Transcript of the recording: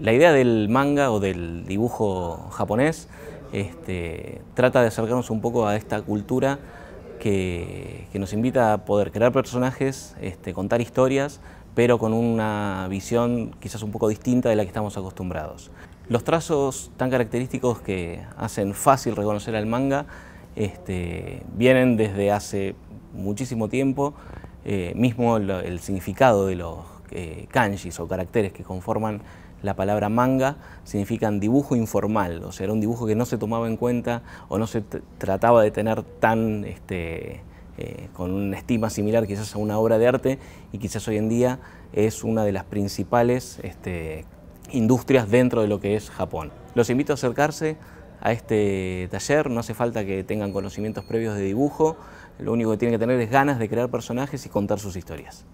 La idea del manga o del dibujo japonés este, trata de acercarnos un poco a esta cultura que, nos invita a poder crear personajes, este, contar historias, pero con una visión quizás un poco distinta de la que estamos acostumbrados. Los trazos tan característicos que hacen fácil reconocer al manga este, vienen desde hace muchísimo tiempo, eh, mismo el, significado de los eh, kanjis o caracteres que conforman la palabra manga significa dibujo informal, o sea, era un dibujo que no se tomaba en cuenta o no se trataba de tener tan, este, eh, con una estima similar quizás a una obra de arte y quizás hoy en día es una de las principales este, industrias dentro de lo que es Japón. Los invito a acercarse a este taller, no hace falta que tengan conocimientos previos de dibujo, lo único que tienen que tener es ganas de crear personajes y contar sus historias.